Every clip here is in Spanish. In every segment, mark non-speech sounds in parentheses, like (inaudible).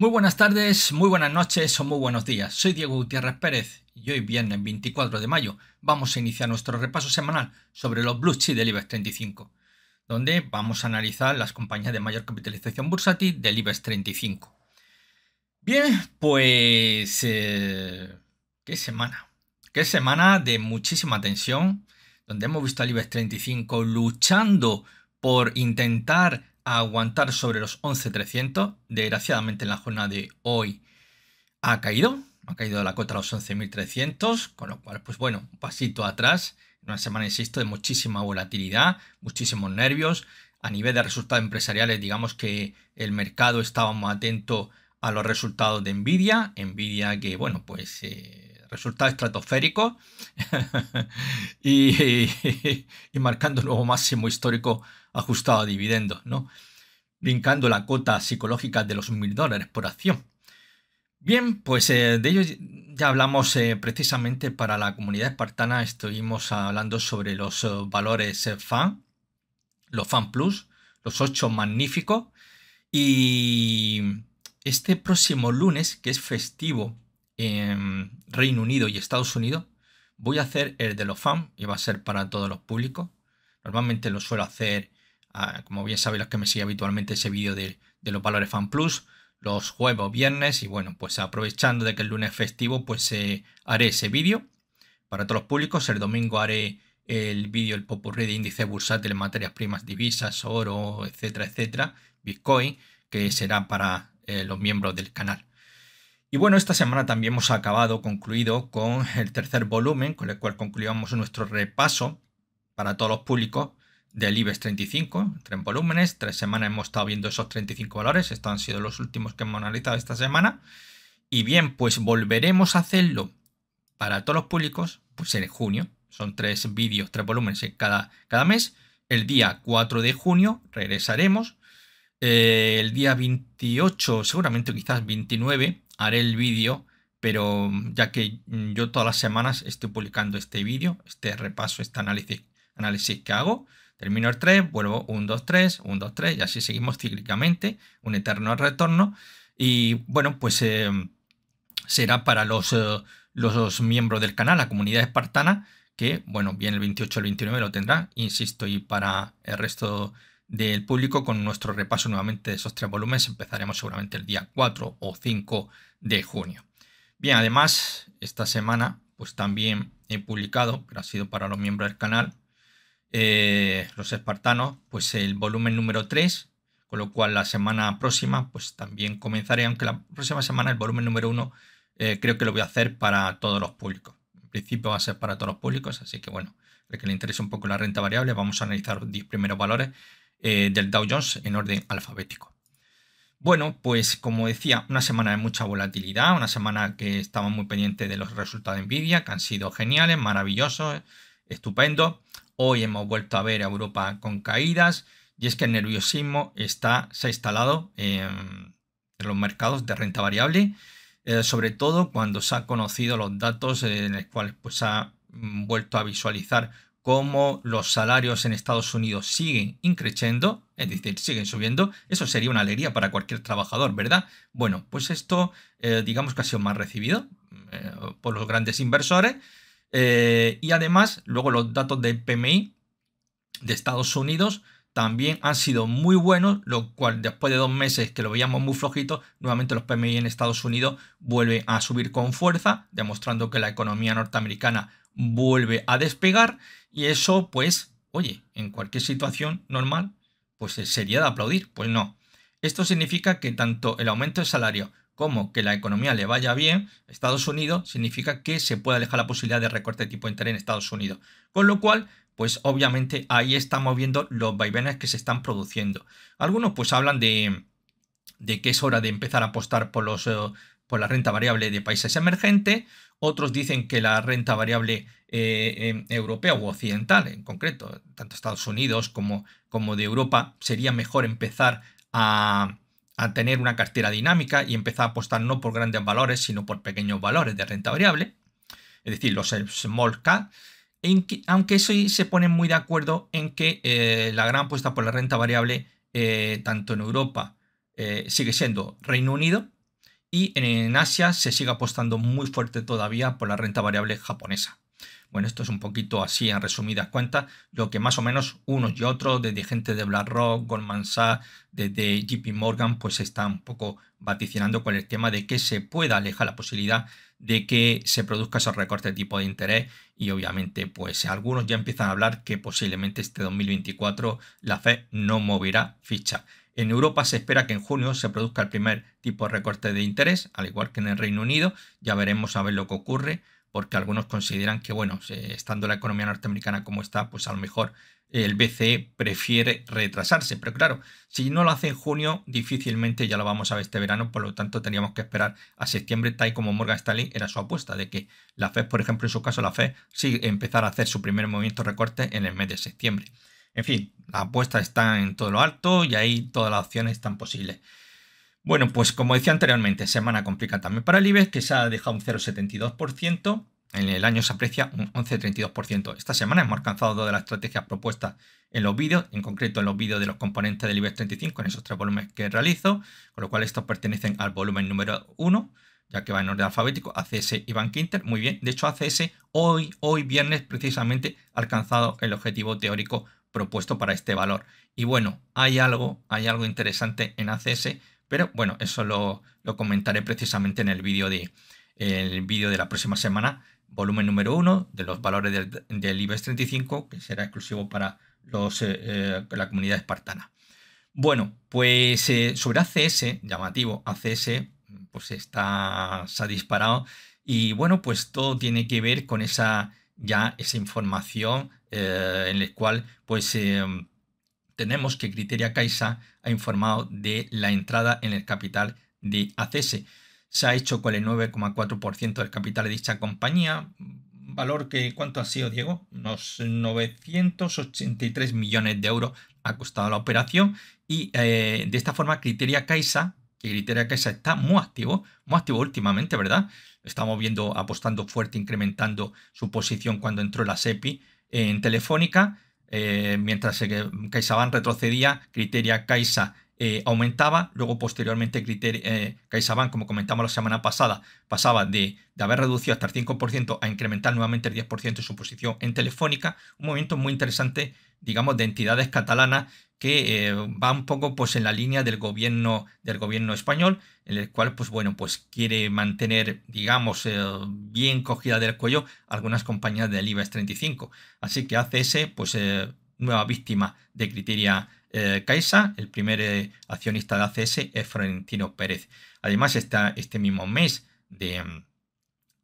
Muy buenas tardes, muy buenas noches o muy buenos días. Soy Diego Gutiérrez Pérez y hoy viernes 24 de mayo vamos a iniciar nuestro repaso semanal sobre los Blue Chips del IBEX 35, donde vamos a analizar las compañías de mayor capitalización bursátil del IBEX 35. Bien, pues... Eh, ¡Qué semana! ¡Qué semana de muchísima tensión! Donde hemos visto al IBEX 35 luchando por intentar aguantar sobre los 11.300. Desgraciadamente en la jornada de hoy ha caído, ha caído la cota a los 11.300, con lo cual, pues bueno, un pasito atrás, una semana, insisto, de muchísima volatilidad, muchísimos nervios. A nivel de resultados empresariales, digamos que el mercado estaba muy atento a los resultados de Nvidia, Nvidia que, bueno, pues eh, resultado estratosférico (laughs) (laughs) y, marcando nuevo máximo histórico ajustado a dividendos, ¿no? Brincando la cuota psicológica de los mil dólares por acción. Bien, pues eh, de ello ya hablamos eh, precisamente para la comunidad espartana, estuvimos hablando sobre los eh, valores FAN, los FAN Plus, los ocho magníficos, y este próximo lunes, que es festivo en Reino Unido y Estados Unidos, voy a hacer el de los FAN y va a ser para todos los públicos. Normalmente lo suelo hacer como bien sabéis los que me siguen habitualmente ese vídeo de, los valores Fan Plus, los jueves o viernes, y bueno, pues aprovechando de que el lunes festivo, pues eh, haré ese vídeo para todos los públicos. El domingo haré el vídeo, el popurrí de índice bursátil materias primas, divisas, oro, etcétera, etcétera, Bitcoin, que será para eh, los miembros del canal. Y bueno, esta semana también hemos acabado, concluido con el tercer volumen, con el cual concluíamos nuestro repaso para todos los públicos del IBEX 35, tres volúmenes, tres semanas hemos estado viendo esos 35 valores, estos han sido los últimos que hemos analizado esta semana. Y bien, pues volveremos a hacerlo para todos los públicos, pues en junio, son tres vídeos, tres volúmenes cada, cada mes. El día 4 de junio regresaremos. Eh, el día 28, seguramente quizás 29, haré el vídeo, pero ya que yo todas las semanas estoy publicando este vídeo, este repaso, este análisis, análisis que hago. Termino el 3, vuelvo 1, 2, 3, 1, 2, 3 y así seguimos cíclicamente, un eterno retorno. Y bueno, pues em, será para los, eh, miembros del canal, la comunidad espartana, que bueno, bien el 28 o el 29 lo tendrá, insisto, y para el resto del público con nuestro repaso nuevamente de esos tres volúmenes empezaremos seguramente el día 4 o 5 de junio. Bien, además, esta semana pues también he publicado, pero ha sido para los miembros del canal, eh, los espartanos, pues el volumen número 3, con lo cual la semana próxima, pues también comenzaré, aunque la próxima semana el volumen número 1 eh, creo que lo voy a hacer para todos los públicos. En principio va a ser para todos los públicos, así que bueno, para que le interese un poco la renta variable, vamos a analizar los 10 primeros valores eh, del Dow Jones en orden alfabético. Bueno, pues como decía, una semana de mucha volatilidad, una semana que estaba muy pendiente de los resultados de Nvidia, que han sido geniales, maravillosos, estupendos. Hoy hemos vuelto a ver a Europa con caídas y es que el nerviosismo está, se ha instalado en los mercados de renta variable, eh, sobre todo cuando se han conocido los datos eh, en los cuales pues, ha mm, vuelto a visualizar cómo los salarios en Estados Unidos siguen increciendo, es decir, siguen subiendo, eso sería una alegría para cualquier trabajador, ¿verdad? Bueno, pues esto eh, digamos que ha sido más recibido por los grandes inversores eh, y además, luego los datos del PMI de Estados Unidos también han sido muy buenos, lo cual después de dos meses que lo veíamos muy flojito, nuevamente los PMI en Estados Unidos vuelven a subir con fuerza, demostrando que la economía norteamericana vuelve a despegar y eso pues, oye, en cualquier situación normal, pues eh, sería de aplaudir, pues no. Esto significa que tanto el aumento de salario como que la economía le vaya bien, Estados Unidos significa que se puede alejar la posibilidad de recorte de tipo de interés en Estados Unidos. Con lo cual, pues obviamente ahí estamos viendo los vaivenes que se están produciendo. Algunos pues hablan de, de que es hora de empezar a apostar por, los, eh, por la renta variable de países emergentes, otros dicen que la renta variable eh, em, europea o occidental, en concreto, tanto Estados Unidos como, como de Europa, sería mejor empezar a, a tener una cartera dinámica y empezar a apostar no por grandes valores, sino por pequeños valores de renta variable, es decir, los small cap, aunque eso se ponen muy de acuerdo en que eh, la gran apuesta por la renta variable, eh, tanto en Europa, eh, sigue siendo Reino Unido y en Asia se sigue apostando muy fuerte todavía por la renta variable japonesa. Bueno, esto es un poquito así en resumidas cuentas, lo que más o menos unos y otros, desde gente de BlackRock, Goldman Sachs, desde JP Morgan, pues está un poco vaticinando con el tema de que se pueda alejar la posibilidad de que se produzca ese recorte de tipo de interés y obviamente pues algunos ya empiezan a hablar que posiblemente este 2024 la Fed no moverá ficha. En Europa se espera que en junio se produzca el primer tipo de recorte de interés, al igual que en el Reino Unido, ya veremos a ver lo que ocurre porque algunos consideran que, bueno, estando la economía norteamericana como está, pues a lo mejor el BCE prefiere retrasarse. Pero claro, si no lo hace en junio, difícilmente ya lo vamos a ver este verano, por lo tanto teníamos que esperar a septiembre, tal y como Morgan Stanley era su apuesta, de que la FED, por ejemplo, en su caso, la FED sí empezara a hacer su primer movimiento recorte en el mes de septiembre. En fin, la apuesta está en todo lo alto y ahí todas las opciones están posibles. Bueno, pues como decía anteriormente, semana complicada también para el IBEX, que se ha dejado un 0,72%. En el año se aprecia un 11,32%. Esta semana hemos alcanzado dos de las estrategias propuestas en los vídeos, en concreto en los vídeos de los componentes del IBEX 35, en esos tres volúmenes que realizo, con lo cual estos pertenecen al volumen número 1, ya que va en orden alfabético, ACS y Bank Inter. Muy bien, de hecho ACS hoy, hoy viernes precisamente ha alcanzado el objetivo teórico propuesto para este valor. Y bueno, hay algo, hay algo interesante en ACS pero bueno, eso lo, comentaré precisamente en el vídeo de, de la próxima semana, volumen número 1 de los valores del, del, IBEX 35, que será exclusivo para los, eh, eh, la comunidad espartana. Bueno, pues eh, sobre ACS, llamativo, ACS, pues está, se ha disparado y bueno, pues todo tiene que ver con esa ya esa información en la cual pues tenemos que Criteria Caixa ha informado de la entrada en el capital de ACS. Se ha hecho con el 9,4% del capital de dicha compañía, valor que, ¿cuánto ha sido, Diego? Unos 983 millones de euros ha costado la operación y eh, de esta forma Criteria Caixa, que Criteria Caixa está muy activo, muy activo últimamente, ¿verdad? Estamos viendo apostando fuerte, incrementando su posición cuando entró la SEPI en Telefónica eh, mientras que CaixaBank retrocedía, Criteria Caixa eh, aumentaba, luego posteriormente Criteria, eh, CaixaBank, como comentamos la semana pasada, pasaba de, haber reducido hasta el 5% a incrementar nuevamente el 10% de su posición en Telefónica, un movimiento muy interesante, digamos, de entidades catalanas que eh, va un poco pues en la línea del gobierno del gobierno español en el cual pues bueno pues quiere mantener digamos eh, bien cogida del cuello algunas compañías del IBEX 35 así que ACS pues eh, nueva víctima de criteria Caixa el primer accionista de ACS es Florentino Pérez además está este mismo mes de,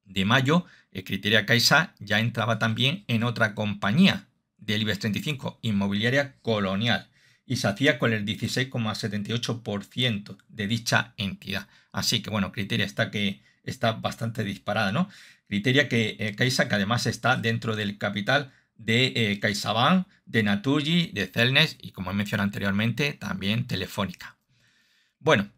de mayo criteria Caixa ya entraba también en otra compañía del IBEX 35 inmobiliaria colonial y se hacía con el 16,78% de dicha entidad. Así que bueno, Criteria está que está bastante disparada, ¿no? Criteria que eh, que además está dentro del capital de Kaisaban, eh, de Natuji, de Celnes y como he mencionado anteriormente, también Telefónica. Bueno,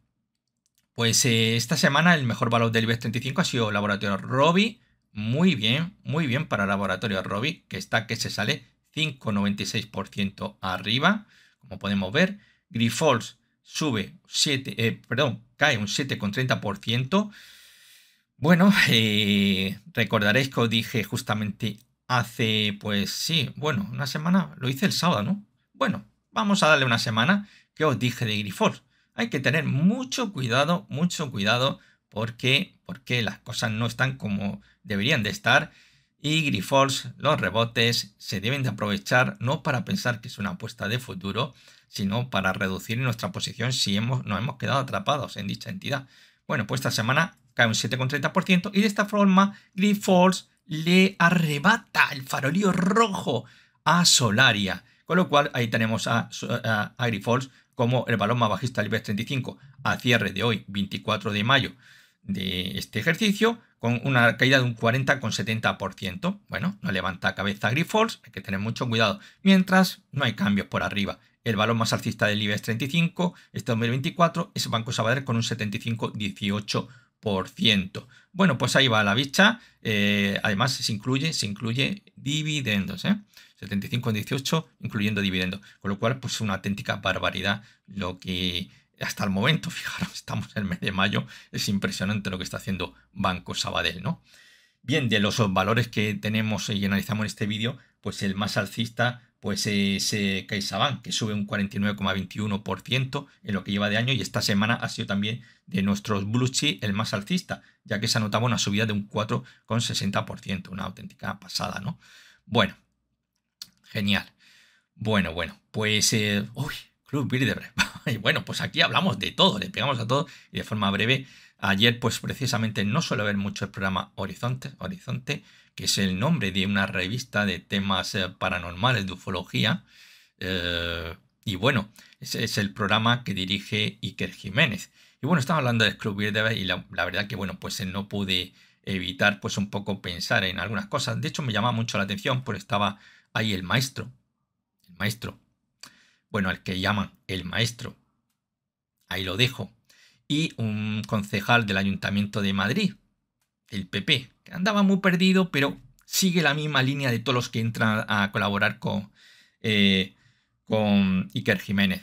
pues eh, esta semana el mejor valor del IBEX 35 ha sido Laboratorio Robi. Muy bien, muy bien para Laboratorio Robi, que está que se sale 5,96% arriba. Como podemos ver, Grifols sube 7, eh, perdón, cae un 7,30%. Bueno, (laughs) eh, recordaréis que os dije justamente hace, pues sí, bueno, una semana, lo hice el sábado, ¿no? Bueno, vamos a darle una semana que os dije de Grifols. Hay que tener mucho cuidado, mucho cuidado, porque, porque las cosas no están como deberían de estar y Grifols, los rebotes se deben de aprovechar no para pensar que es una apuesta de futuro, sino para reducir nuestra posición si hemos, nos hemos quedado atrapados en dicha entidad. Bueno, pues esta semana cae un 7,30% y de esta forma Grifols le arrebata el farolío rojo a Solaria. Con lo cual ahí tenemos a, a, como el balón más bajista del IBEX 35 a cierre de hoy, 24 de mayo de este ejercicio, con una caída de un 40,70%. Bueno, no levanta cabeza Grifols, hay que tener mucho cuidado. Mientras, no hay cambios por arriba. El valor más alcista del IBEX 35 este 2024 es Banco Sabadell con un 75,18%. Bueno, pues ahí va la vista. Eh, además, se incluye, se incluye dividendos. ¿eh? 75,18 incluyendo dividendos. Con lo cual, pues una auténtica barbaridad lo que hasta el momento, (laughs) fijaros, estamos en el mes de mayo, es impresionante lo que está haciendo Banco Sabadell, ¿no? Bien, de los valores que tenemos y analizamos en este vídeo, pues el más alcista pues es eh, CaixaBank, que sube un 49,21% en lo que lleva de año y esta semana ha sido también de nuestros blue chip el más alcista, ya que se anotaba una subida de un 4,60%, una auténtica pasada, ¿no? Bueno, genial. Bueno, bueno, pues... Eh, uy, Club (laughs) y bueno, pues aquí hablamos de todo, le pegamos a todo y de forma breve. Ayer, pues precisamente no suele haber mucho el programa Horizonte, Horizonte, que es el nombre de una revista de temas eh, paranormales, de ufología. Eh, y bueno, ese es el programa que dirige Iker Jiménez. Y bueno, estaba hablando de Club Bilderberg y la, verdad que bueno, pues eh, no pude evitar pues un poco pensar en algunas cosas. De hecho, me llamaba mucho la atención, porque estaba ahí el maestro, el maestro bueno, al que llaman el maestro. Ahí lo dejo. Y un concejal del Ayuntamiento de Madrid, el PP, que andaba muy perdido, pero sigue la misma línea de todos los que entran a colaborar con, eh, con Iker Jiménez.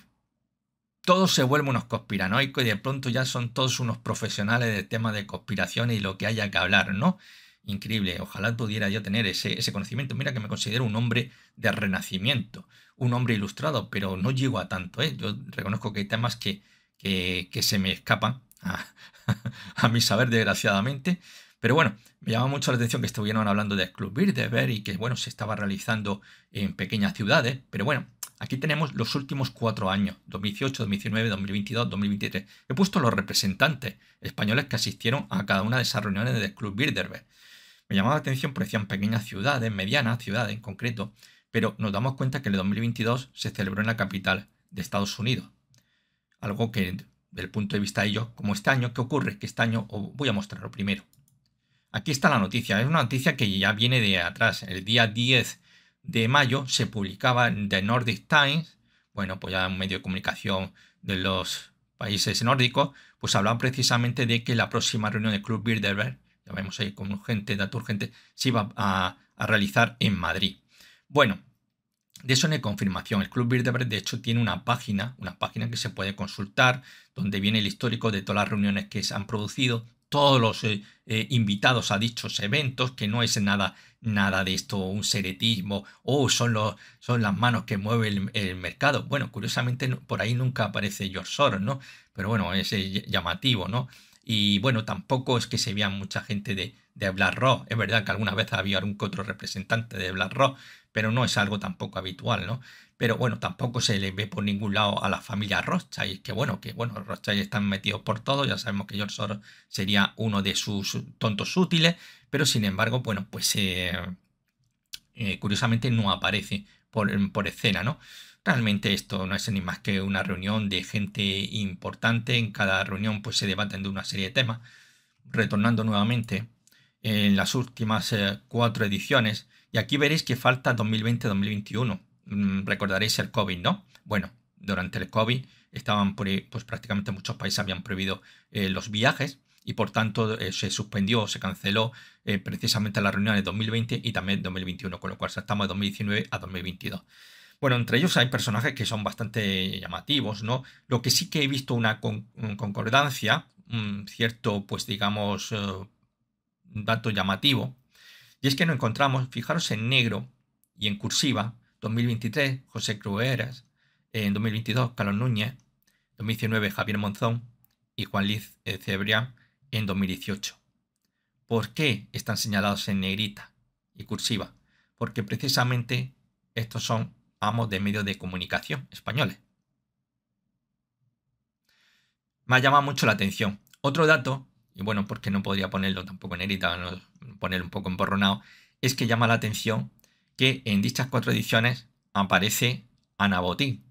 Todos se vuelven unos conspiranoicos y de pronto ya son todos unos profesionales del tema de conspiraciones y lo que haya que hablar, ¿no? increíble. Ojalá pudiera yo tener ese, conocimiento. Mira que me considero un hombre de renacimiento, un hombre ilustrado, pero no llego a tanto. ¿eh? Yo reconozco que hay temas que, que, se me escapan (laughs) a, mi saber, desgraciadamente. Pero bueno, me llama mucho la atención que estuvieron hablando de Club Bilderberg y que, bueno, se estaba realizando en pequeñas ciudades. Pero bueno, aquí tenemos los últimos cuatro años, 2018, 2019, 2022, 2023. He puesto los representantes españoles que asistieron a cada una de esas reuniones de Club Bilderberg me llamaba la atención porque decían pequeñas ciudades, medianas ciudades en concreto, pero nos damos cuenta que el 2022 se celebró en la capital de Estados Unidos. Algo que, desde el punto de vista de ellos, como este año, ¿qué ocurre? Que este año, os voy a mostrarlo primero. Aquí está la noticia, es una noticia que ya viene de atrás. El día 10 de mayo se publicaba en The Nordic Times, bueno, pues ya un medio de comunicación de los países nórdicos, pues hablaba precisamente de que la próxima reunión de Club Bilderberg vemos ahí como urgente, data urgente, se iba a, realizar en Madrid. Bueno, de eso no hay confirmación. El Club Bilderberg, de hecho, tiene una página, una página que se puede consultar, donde viene el histórico de todas las reuniones que se han producido, todos los eh, eh, invitados a dichos eventos, que no es nada, nada de esto, un seretismo, o son, los, son las manos que mueve el, mercado. Bueno, curiosamente por ahí nunca aparece George Soros, ¿no? Pero bueno, es llamativo, ¿no? Y bueno, tampoco es que se vea mucha gente de, de Rock, Es verdad que alguna vez había algún otro representante de Rock, pero no es algo tampoco habitual, ¿no? Pero bueno, tampoco se le ve por ningún lado a la familia Rothschild, que bueno, que bueno, Rothschild están metidos por todo, ya sabemos que George Soros sería uno de sus tontos útiles, pero sin embargo, bueno, pues eh, eh, curiosamente no aparece por, por escena, ¿no? Realmente esto no es ni más que una reunión de gente importante. En cada reunión pues, se debaten de una serie de temas. Retornando nuevamente en las últimas eh, cuatro ediciones, y aquí veréis que falta 2020-2021. Mm, recordaréis el COVID, ¿no? Bueno, durante el COVID estaban pues prácticamente muchos países habían prohibido eh, los viajes y por tanto eh, se suspendió o se canceló eh, precisamente las reuniones 2020 y también 2021, con lo cual saltamos de 2019 a 2022. Bueno, entre ellos hay personajes que son bastante llamativos, ¿no? Lo que sí que he visto una mm, concordancia, mm, cierto, pues digamos, eh, dato llamativo, y es que nos encontramos, fijaros en negro y en cursiva, 2023, José Crueras, en 2022, Carlos Núñez, 2019, Javier Monzón y Juan Liz Cebrián en 2018. ¿Por qué están señalados en negrita y cursiva? Porque precisamente estos son amos de medios de comunicación españoles. Me ha mucho la atención. Otro dato, y bueno, porque no podría ponerlo tampoco en erita, ponerlo un poco emborronado, es que llama la atención que en dichas cuatro ediciones aparece Ana Botín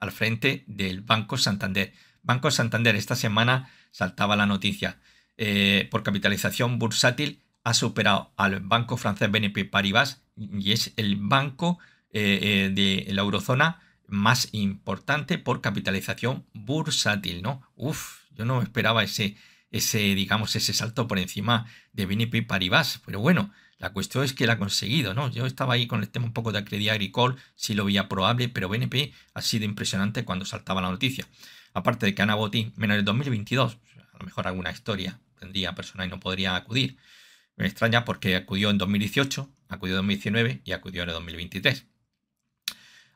al frente del Banco Santander. Banco Santander esta semana saltaba la noticia. Eh, por capitalización bursátil ha superado al banco francés BNP Paribas y es el banco eh, eh, de la eurozona más importante por capitalización bursátil, ¿no? Uf, yo no esperaba ese, ese digamos, ese salto por encima de BNP Paribas, pero bueno, la cuestión es que la ha conseguido, ¿no? Yo estaba ahí con el tema un poco de acredita Agricole, sí lo veía probable, pero BNP ha sido impresionante cuando saltaba la noticia. Aparte de que Ana Botín, menos el 2022, a lo mejor alguna historia tendría personal y no podría acudir. Me extraña porque acudió en 2018, acudió en 2019 y acudió en el 2023.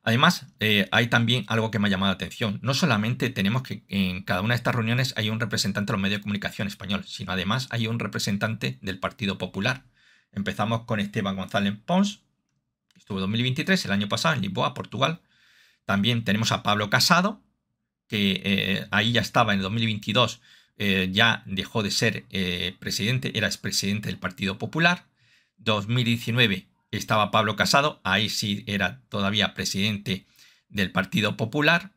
Además, eh, hay también algo que me ha llamado la atención. No solamente tenemos que en cada una de estas reuniones hay un representante de los medios de comunicación español, sino además hay un representante del Partido Popular. Empezamos con Esteban González Pons, que estuvo en 2023, el año pasado, en Lisboa, Portugal. También tenemos a Pablo Casado, que eh, ahí ya estaba en 2022, eh, ya dejó de ser presidente, era expresidente del Partido Popular. 2019 estaba Pablo Casado, ahí sí era todavía presidente del Partido Popular,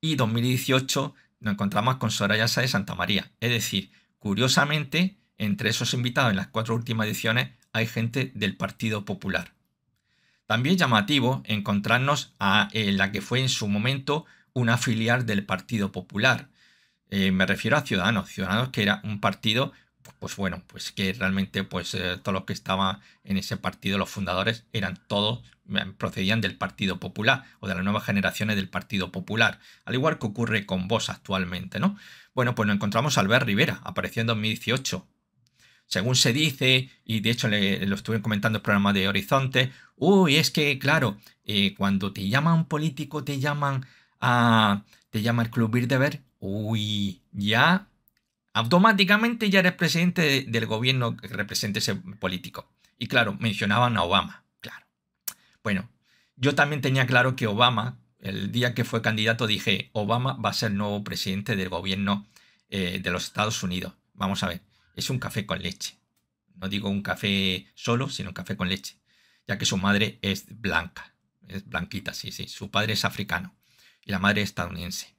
y 2018 nos encontramos con Soraya de Santa María. Es decir, curiosamente, entre esos invitados en las cuatro últimas ediciones hay gente del Partido Popular. También llamativo encontrarnos a la que fue en su momento una filial del Partido Popular. Eh, me refiero a Ciudadanos, Ciudadanos que era un partido pues bueno, pues que realmente pues eh, todos los que estaban en ese partido, los fundadores, eran todos, procedían del Partido Popular o de las nuevas generaciones del Partido Popular, al igual que ocurre con vos actualmente, ¿no? Bueno, pues nos encontramos a Albert Rivera, apareció en 2018. Según se dice, y de hecho lo estuve comentando en el programa de Horizonte, uy, es que claro, eh, cuando te llaman político, te llaman a... te llama el Club Ver uy, ya automáticamente ya eres presidente del gobierno que represente ese político. Y claro, mencionaban a Obama, claro. Bueno, yo también tenía claro que Obama, el día que fue candidato, dije, Obama va a ser nuevo presidente del gobierno eh, de los Estados Unidos. Vamos a ver, es un café con leche. No digo un café solo, sino un café con leche, ya que su madre es blanca, es blanquita, sí, sí. Su padre es africano y la madre es estadounidense.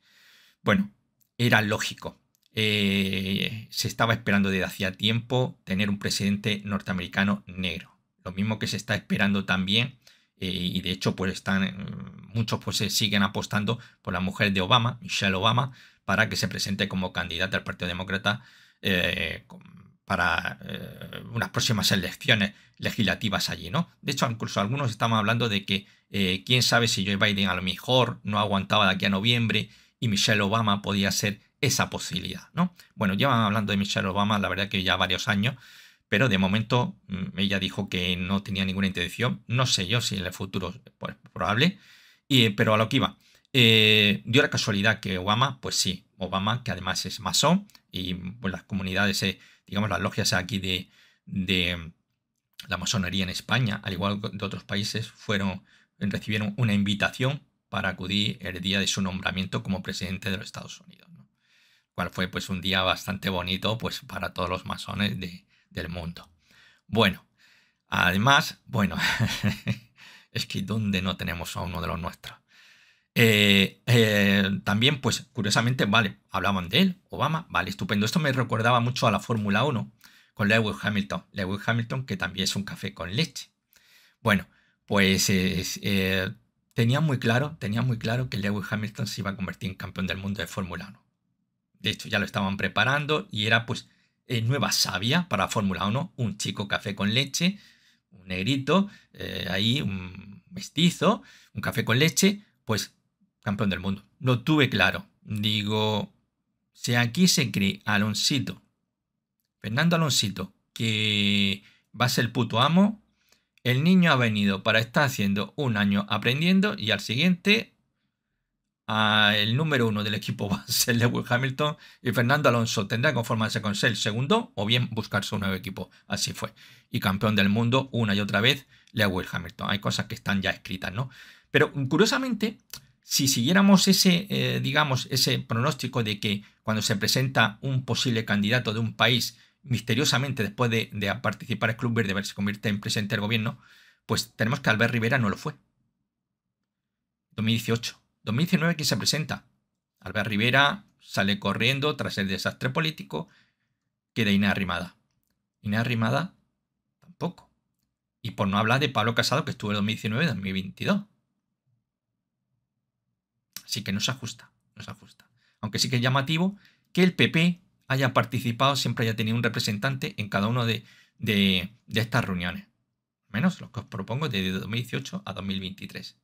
Bueno, era lógico. Eh, se estaba esperando desde hacía tiempo tener un presidente norteamericano negro. Lo mismo que se está esperando también, eh, y de hecho, pues están. Mm, muchos pues siguen apostando por la mujer de Obama, Michelle Obama, para que se presente como candidata al Partido Demócrata eh, para unas próximas elecciones legislativas allí, ¿no? De hecho, incluso algunos estamos hablando de que quién sabe si Joe Biden a lo mejor no aguantaba de aquí a noviembre y Michelle Obama podía ser esa posibilidad, ¿no? Bueno, llevan hablando de Michelle Obama, la verdad que ya varios años, pero de momento mm, ella dijo que no tenía ninguna intención, no sé yo si en el futuro pues, probable, y, eh, pero a lo que iba. Eh, dio la casualidad que Obama, pues sí, Obama, que además es masón, y pues, las comunidades, eh, digamos, las logias aquí de, de la masonería en España, al igual que de otros países, fueron, recibieron una invitación para acudir el día de su nombramiento como presidente de los Estados Unidos cual fue pues un día bastante bonito pues para todos los masones del mundo. Bueno, además, bueno, (laughs) es que ¿dónde no tenemos a uno de los nuestros? Eh, eh, también, pues curiosamente, vale, hablaban de él, Obama, vale, estupendo. Esto me recordaba mucho a la Fórmula 1 con Lewis Hamilton. Lewis Hamilton, que también es un café con leche. Bueno, pues eh, tenía muy claro, tenía muy claro que Lewis Hamilton se iba a convertir en campeón del mundo de Fórmula 1 de hecho ya lo estaban preparando y era pues eh, nueva savia para Fórmula 1, un chico café con leche, un negrito, eh, ahí un mestizo, un café con leche, pues campeón del mundo. Lo tuve claro. Digo, si aquí se cree Alonsito, Fernando Alonsito, que va a ser el puto amo, el niño ha venido para estar haciendo un año aprendiendo y al siguiente el número uno del equipo va (laughs) a ser Lewis Hamilton y Fernando Alonso tendrá que conformarse con ser el segundo o bien buscarse un nuevo equipo. Así fue. Y campeón del mundo una y otra vez Lewis Hamilton. Hay cosas que están ya escritas, ¿no? Pero curiosamente, si siguiéramos ese, eh, digamos, ese pronóstico de que cuando se presenta un posible candidato de un país, misteriosamente después de, participar el Club Verde, se convierte en presidente del gobierno, pues tenemos que Albert Rivera no lo fue. 2018 2019 que se presenta. Albert Rivera sale corriendo tras el desastre político, queda inarrimada. Inarrimada tampoco. Y por no hablar de Pablo Casado, que estuvo en 2019-2022. Así que no se ajusta, no se ajusta. Aunque sí que es llamativo que el PP haya participado, siempre haya tenido un representante en cada una de, estas reuniones. Menos los que os propongo desde 2018 a 2023.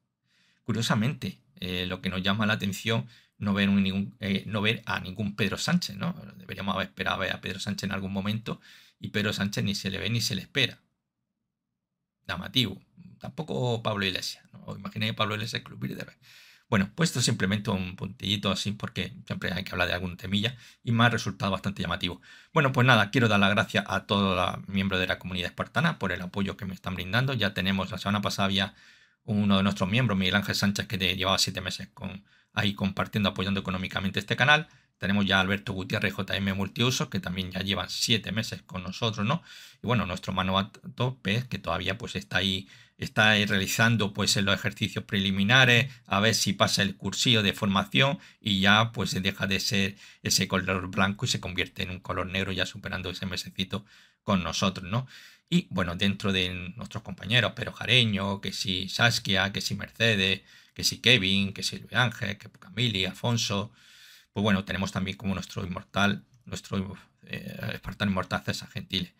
Curiosamente, eh, lo que nos llama la atención no ver, ningún, eh, no ver a ningún Pedro Sánchez, ¿no? Deberíamos haber esperado a ver a Pedro Sánchez en algún momento y Pedro Sánchez ni se le ve ni se le espera. Llamativo. Tampoco Pablo Iglesias, ¿no? que Pablo Iglesias es Club Bilderberg. Bueno, pues esto simplemente un puntillito así porque siempre hay que hablar de algún temilla y me ha resultado bastante llamativo. Bueno, pues nada, quiero dar las gracias a todos los miembros de la comunidad espartana por el apoyo que me están brindando. Ya tenemos, la semana pasada había uno de nuestros miembros, Miguel Ángel Sánchez, que te llevaba siete meses con, ahí compartiendo, apoyando económicamente este canal. Tenemos ya Alberto Gutiérrez, JM Multiusos, que también ya lleva siete meses con nosotros, ¿no? Y bueno, nuestro Manuato Topes que todavía pues está ahí, está ahí realizando pues los ejercicios preliminares, a ver si pasa el cursillo de formación y ya pues se deja de ser ese color blanco y se convierte en un color negro ya superando ese mesecito con nosotros, ¿no? Y bueno, dentro de nuestros compañeros, pero Jareño, que si Saskia, que si Mercedes, que si Kevin, que si Luis Ángel, que Camili, Afonso Pues bueno, tenemos también como nuestro inmortal, nuestro eh, espartano inmortal César Gentiles.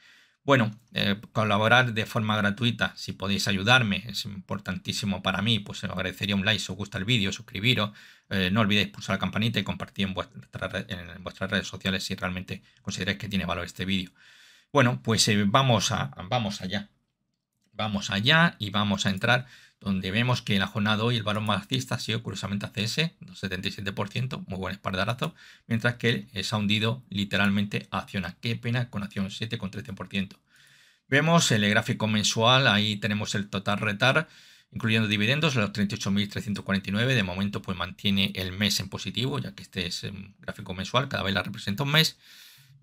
Bueno, eh, colaborar de forma gratuita, si podéis ayudarme, es importantísimo para mí, pues se lo agradecería un like si os gusta el vídeo, suscribiros, eh, no olvidéis pulsar la campanita y compartir en vuestras redes sociales si realmente consideráis que tiene valor este vídeo. Bueno, pues eh, vamos, a, vamos allá. Vamos allá y vamos a entrar donde vemos que la jornada hoy el valor marxista ha sido curiosamente ACS, 77%, muy buen espaldarazo, mientras que él se ha hundido literalmente a Acciona. Qué pena con Acción 7 con 13%. Vemos el gráfico mensual, ahí tenemos el total retar, incluyendo dividendos, los 38.349. De momento pues mantiene el mes en positivo, ya que este es un gráfico mensual, cada vez la representa un mes.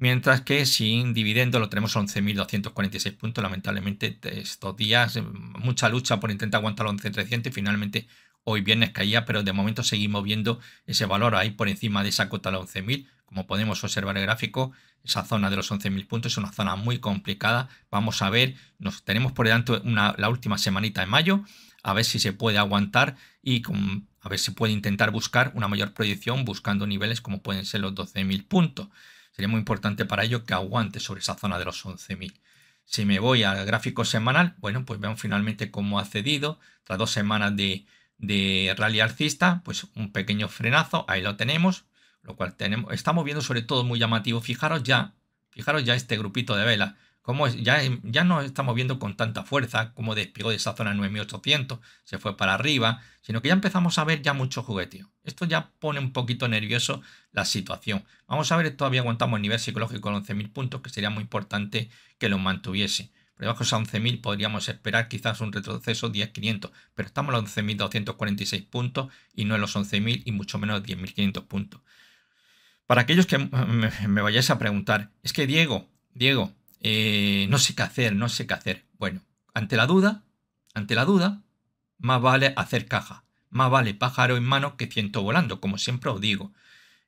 Mientras que sin dividendo lo tenemos 11.246 puntos. Lamentablemente estos días eh, mucha lucha por intentar aguantar los 11.300 y finalmente hoy viernes caía, pero de momento seguimos viendo ese valor ahí por encima de esa cota de los 11.000. Como podemos observar el gráfico, esa zona de los 11.000 puntos es una zona muy complicada. Vamos a ver, nos tenemos por delante una, la última semanita de mayo, a ver si se puede aguantar y a ver si puede intentar buscar una mayor proyección buscando niveles como pueden ser los 12.000 puntos. Sería muy importante para ello que aguante sobre esa zona de los 11.000. Si me voy al gráfico semanal, bueno, pues vemos finalmente cómo ha cedido tras dos semanas de, de rally alcista, pues un pequeño frenazo, ahí lo tenemos, lo cual tenemos, estamos viendo sobre todo muy llamativo, fijaros ya, fijaros ya este grupito de vela ya, em, no estamos viendo con tanta fuerza como despegó de esa zona 9800, se fue para arriba, sino que ya empezamos a ver ya mucho jugueteo. Esto ya pone un poquito nervioso la situación. Vamos a ver, todavía aguantamos el nivel psicológico de 11.000 puntos, que sería muy importante que lo mantuviese. Por debajo de 11.000 podríamos esperar quizás un retroceso 10.500, pero estamos a los 11.246 puntos y no en los 11.000 y mucho menos 10.500 puntos. Para aquellos que me vayáis a preguntar, es que Diego, Diego, eh, no sé qué hacer, no sé qué hacer. Bueno, ante la duda, ante la duda, más vale hacer caja. Más vale pájaro en mano que ciento volando, como siempre os digo.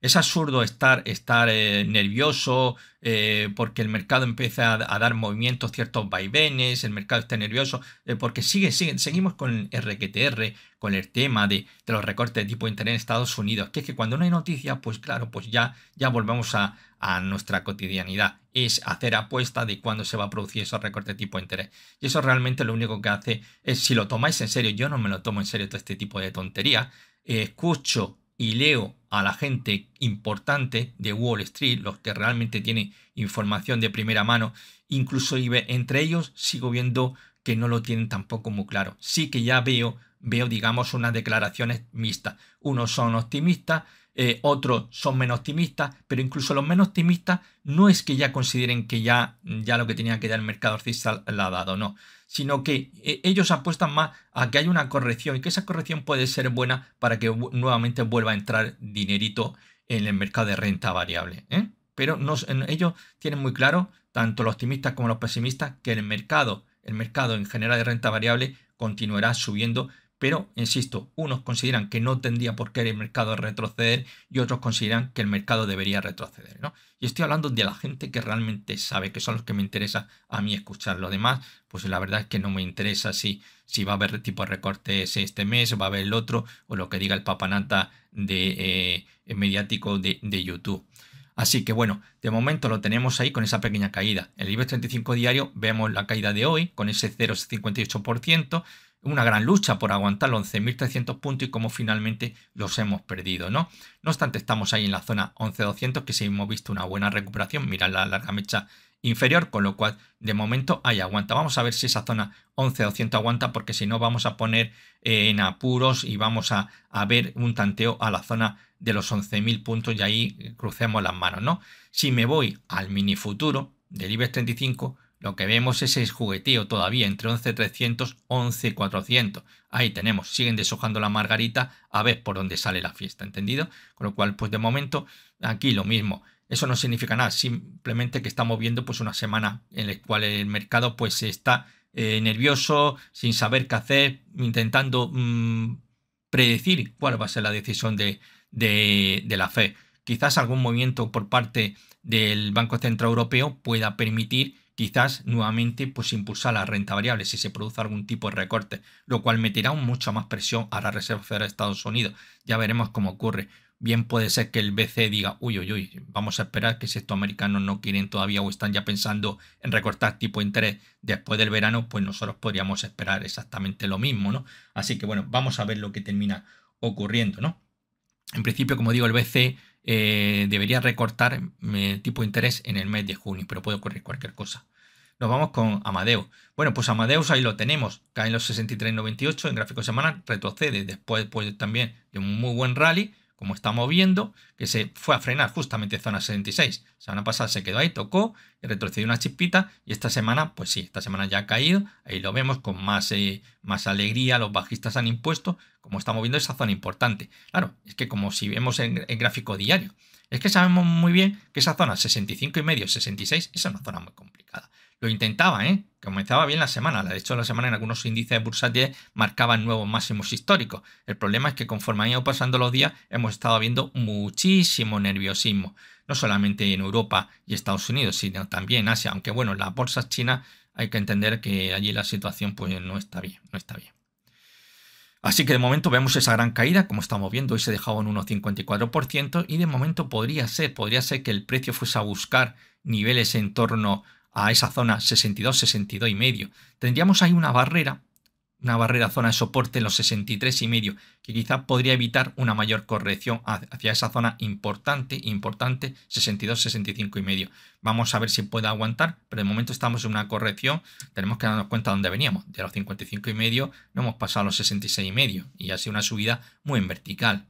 Es absurdo estar, estar eh, nervioso eh, porque el mercado empieza a, dar movimientos, ciertos vaivenes, el mercado está nervioso, porque sigue, sigue, seguimos con el RQTR, con el tema de, los recortes de tipo de interés en Estados Unidos, que es que cuando no hay noticias, pues claro, pues ya, ya volvemos a, a nuestra cotidianidad. Es hacer apuesta de cuándo se va a producir esos recortes de tipo de interés. Y eso realmente lo único que hace es, si lo tomáis en serio, yo no me lo tomo en serio todo este tipo de tontería eh, escucho y leo a la gente importante de Wall Street, los que realmente tienen información de primera mano, incluso entre ellos sigo viendo que no lo tienen tampoco muy claro. Sí que ya veo, veo digamos unas declaraciones mixtas. Unos son optimistas eh, otros son menos optimistas, pero incluso los menos optimistas no es que ya consideren que ya, ya lo que tenía que dar el mercado alcista la ha dado, no, sino que eh, ellos apuestan más a que hay una corrección y que esa corrección puede ser buena para que nuevamente vuelva a entrar dinerito en el mercado de renta variable. ¿eh? Pero ellos tienen muy claro, tanto los optimistas como los pesimistas, que el mercado, el mercado en general de renta variable continuará subiendo pero, insisto, unos consideran que no tendría por qué el mercado retroceder y otros consideran que el mercado debería retroceder. ¿no? Y estoy hablando de la gente que realmente sabe, que son los que me interesa a mí escuchar. Lo demás, pues la verdad es que no me interesa si, si va a haber tipo de recortes este mes, va a haber el otro, o lo que diga el papanata de, eh, mediático de, de YouTube. Así que bueno, de momento lo tenemos ahí con esa pequeña caída. el IBEX 35 diario vemos la caída de hoy con ese 0,58% una gran lucha por aguantar los 11.300 puntos y cómo finalmente los hemos perdido, ¿no? No obstante, estamos ahí en la zona 11.200 que sí hemos visto una buena recuperación, mirad la larga mecha inferior, con lo cual de momento ahí aguanta. Vamos a ver si esa zona 11.200 aguanta porque si no vamos a poner eh, en apuros y vamos a, a ver un tanteo a la zona de los 11.000 puntos y ahí eh, crucemos las manos, ¿no? Si me voy al mini futuro del IBEX 35, lo que vemos es el jugueteo todavía entre 11.300, y 11.400. Ahí tenemos, siguen deshojando la margarita a ver por dónde sale la fiesta, ¿entendido? Con lo cual, pues de momento, aquí lo mismo. Eso no significa nada, simplemente que estamos viendo pues una semana en la cual el mercado pues está eh, nervioso, sin saber qué hacer, intentando mm, predecir cuál va a ser la decisión de, de la FED. Quizás algún movimiento por parte del Banco Central Europeo pueda permitir quizás nuevamente pues impulsar la renta variable si se produce algún tipo de recorte, lo cual meterá mucha más presión a la Reserva Federal de Estados Unidos. Ya veremos cómo ocurre. Bien puede ser que el BCE diga, uy, uy, uy, vamos a esperar que si estos americanos no quieren todavía o están ya pensando en recortar tipo de interés después del verano, pues nosotros podríamos esperar exactamente lo mismo, ¿no? Así que bueno, vamos a ver lo que termina ocurriendo, ¿no? En principio, como digo, el BCE eh, debería recortar mi mm, tipo de interés en el mes de junio, pero puede ocurrir cualquier cosa. Nos vamos con Amadeus. Bueno, pues Amadeus ahí lo tenemos. Cae en los 63,98 en gráfico semanal, retrocede después, después pues, también de un muy buen rally como está moviendo, que se fue a frenar justamente zona 66. La semana pasada se quedó ahí, tocó, retrocedió una chispita y esta semana, pues sí, esta semana ya ha caído, ahí lo vemos con más, eh, más alegría, los bajistas han impuesto, como está moviendo esa zona importante. Claro, es que como si vemos en, gráfico diario, es que sabemos muy bien que esa zona 65 y medio, 66, es una zona muy complicada lo intentaba, ¿eh? Comenzaba bien la semana. De hecho, la semana en algunos índices bursátiles marcaban nuevos máximos históricos. El problema es que conforme han ido pasando los días, hemos estado viendo muchísimo nerviosismo. No solamente en Europa y Estados Unidos, sino también en Asia. Aunque bueno, las bolsas chinas hay que entender que allí la situación pues no está bien, no está bien. Así que de momento vemos esa gran caída, como estamos viendo, hoy se dejaba en unos 54% y de momento podría ser, podría ser que el precio fuese a buscar niveles en torno a esa zona 62, 62 y medio. Tendríamos ahí una barrera, una barrera zona de soporte en los 63 y medio, que quizá podría evitar una mayor corrección hacia esa zona importante, importante 62, 65 y medio. Vamos a ver si puede aguantar, pero de momento estamos en una corrección, tenemos que darnos cuenta de dónde veníamos. De los 55 y medio no hemos pasado a los 66 y medio y ha sido una subida muy en vertical.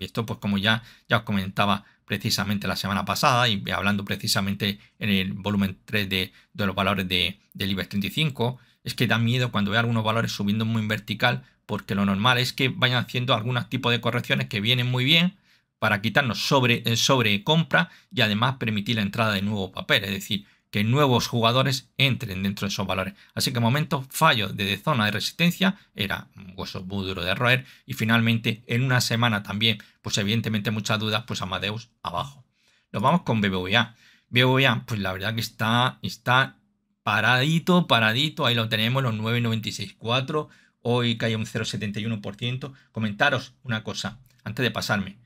Y esto pues como ya, ya os comentaba precisamente la semana pasada y hablando precisamente en el volumen 3 de, los valores de, del IBEX 35, es que da miedo cuando veo algunos valores subiendo muy en vertical porque lo normal es que vayan haciendo algunos tipos de correcciones que vienen muy bien para quitarnos sobre, eh, sobre compra y además permitir la entrada de nuevo papel, es decir, que nuevos jugadores entren dentro de esos valores. Así que momento fallo de zona de resistencia era un hueso muy duro de roer y finalmente en una semana también, pues evidentemente muchas dudas, pues Amadeus abajo. Nos vamos con BBVA. BBVA, pues la verdad que está, está paradito, paradito, ahí lo tenemos, los 9,964, hoy cae un 0,71%. Comentaros una cosa, antes de pasarme.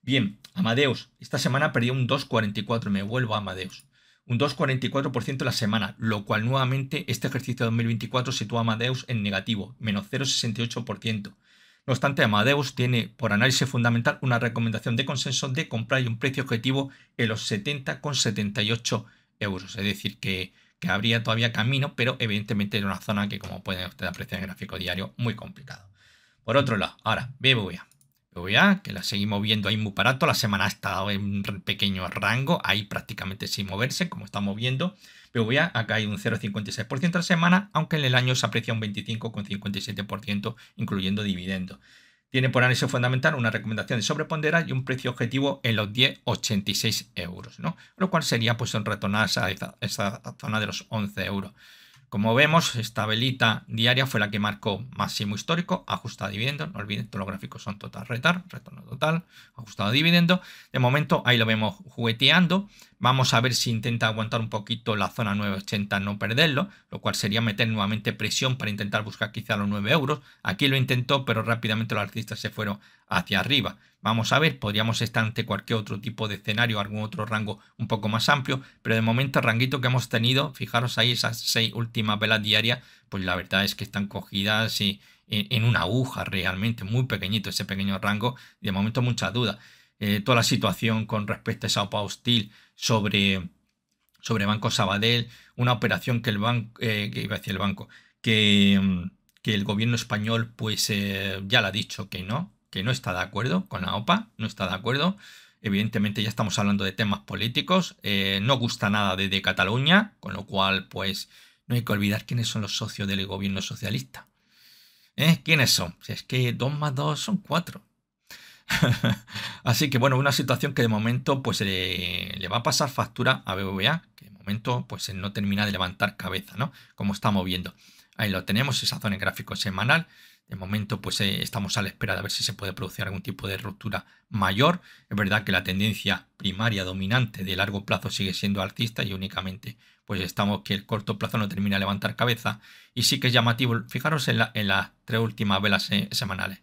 Bien, Amadeus, esta semana perdió un 2,44, me vuelvo a Amadeus un 2,44% la semana, lo cual nuevamente este ejercicio de 2024 sitúa a Amadeus en negativo, menos 0,68%. No obstante, Amadeus tiene por análisis fundamental una recomendación de consenso de comprar y un precio objetivo en los 70,78 euros. Es decir, que, que, habría todavía camino, pero evidentemente en una zona que, como pueden ustedes apreciar en el gráfico diario, muy complicado. Por otro lado, ahora, BBVA ya, que la seguimos viendo ahí muy barato. La semana ha estado en pequeño rango, ahí prácticamente sin moverse, como estamos viendo. voy acá hay un 0,56% a la semana, aunque en el año se aprecia un 25,57%, incluyendo dividendo. Tiene por análisis fundamental una recomendación de sobreponderar y un precio objetivo en los 10,86 euros, ¿no? Lo cual sería pues retornar a esa zona de los 11 euros. Como vemos, esta velita diaria fue la que marcó máximo histórico, ajustado dividendo. No olviden, todos los gráficos son total retar, retorno total, ajustado dividendo. De momento ahí lo vemos jugueteando, Vamos a ver si intenta aguantar un poquito la zona 980, no perderlo, lo cual sería meter nuevamente presión para intentar buscar quizá los 9 euros. Aquí lo intentó, pero rápidamente los artistas se fueron hacia arriba. Vamos a ver, podríamos estar ante cualquier otro tipo de escenario, algún otro rango un poco más amplio, pero de momento el ranguito que hemos tenido, fijaros ahí esas seis últimas velas diarias, pues la verdad es que están cogidas en, una aguja realmente, muy pequeñito ese pequeño rango, de momento mucha duda. Eh, toda la situación con respecto a esa OPA hostil sobre, sobre Banco Sabadell, una operación que el eh, banco, que iba el banco, que, el gobierno español pues eh, ya le ha dicho que no, que no está de acuerdo con la OPA, no está de acuerdo. Evidentemente ya estamos hablando de temas políticos, no gusta nada desde Cataluña, con lo cual pues no hay que olvidar quiénes son los socios del gobierno socialista. ¿Quiénes son? Si es que 2 más 2 son 4. (laughs) Así que bueno, una situación que de momento pues le, va a pasar factura a BBVA, que de momento pues no termina de levantar cabeza, ¿no? Como estamos viendo. Ahí lo tenemos, esa zona en gráfico semanal. De momento pues eh, estamos a la espera de ver si se puede producir algún tipo de ruptura mayor. Es verdad que la tendencia primaria dominante de largo plazo sigue siendo alcista y únicamente pues estamos que el corto plazo no termina de levantar cabeza. Y sí que es llamativo, fijaros en las tres últimas velas eh, semanales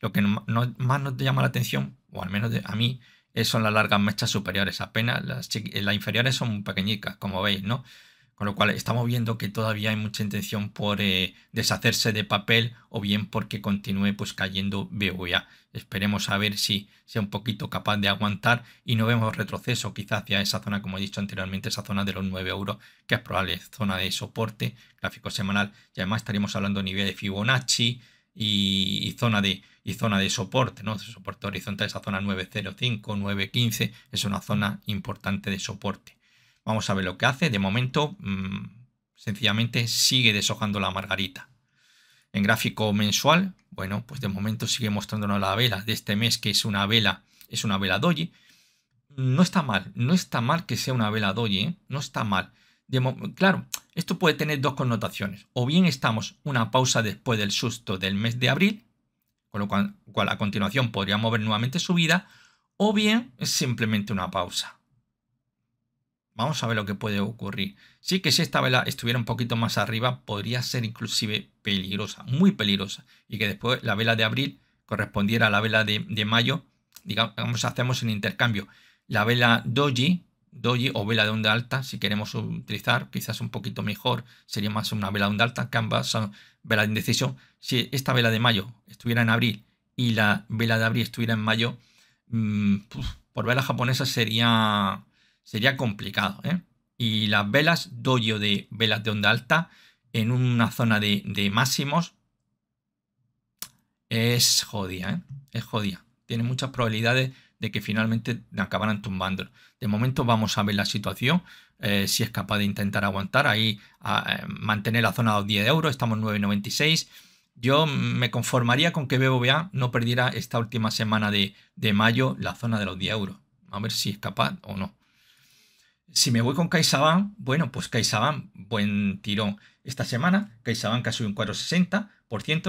lo que más nos llama la atención, o al menos a mí, son las largas mechas superiores. Apenas las, eh, las inferiores son pequeñicas, como veis, ¿no? Con lo cual estamos viendo que todavía hay mucha intención por eh, deshacerse de papel o bien porque continúe pues cayendo BVA. Esperemos a ver si sea un poquito capaz de aguantar y no vemos retroceso quizás, hacia esa zona, como he dicho anteriormente, esa zona de los 9 euros, que es probable zona de soporte, gráfico semanal. Y además estaríamos hablando a nivel de Fibonacci, y, zona de, y zona de soporte, ¿no? Soporte horizontal, esa zona 905, 915, es una zona importante de soporte. Vamos a ver lo que hace. De momento, mm, sencillamente sigue deshojando la margarita. En gráfico mensual, bueno, pues de momento sigue mostrándonos la vela de este mes, que es una vela, es una vela doji. No está mal, no está mal que sea una vela doji, ¿eh? no está mal claro, esto puede tener dos connotaciones. O bien estamos una pausa después del susto del mes de abril, con lo cual, a continuación podríamos ver nuevamente subida, o bien es simplemente una pausa. Vamos a ver lo que puede ocurrir. Sí que si esta vela estuviera un poquito más arriba, podría ser inclusive peligrosa, muy peligrosa. Y que después la vela de abril correspondiera a la vela de, de mayo. Digamos, hacemos un intercambio. La vela doji doji o vela de onda alta, si queremos utilizar, quizás un poquito mejor, sería más una vela de onda alta, ambas son vela de indecisión. Si esta vela de mayo estuviera en abril y la vela de abril estuviera en mayo, mm, por vela japonesa sería, sería complicado. ¿eh? Y las velas doji de velas de onda alta en una zona de, máximos es jodia, ¿eh? es jodida. Tiene muchas probabilidades de que finalmente acabaran tumbando. De momento vamos a ver la situación, eh, si es capaz de intentar aguantar, ahí a, eh, mantener la zona de los 10 euros, estamos 9,96. Yo me conformaría con que BBVA no perdiera esta última semana de, mayo la zona de los 10 euros. A ver si es capaz o no. Si me voy con CaixaBank, bueno, pues CaixaBank, buen tirón esta semana. CaixaBank ha subido un 4,60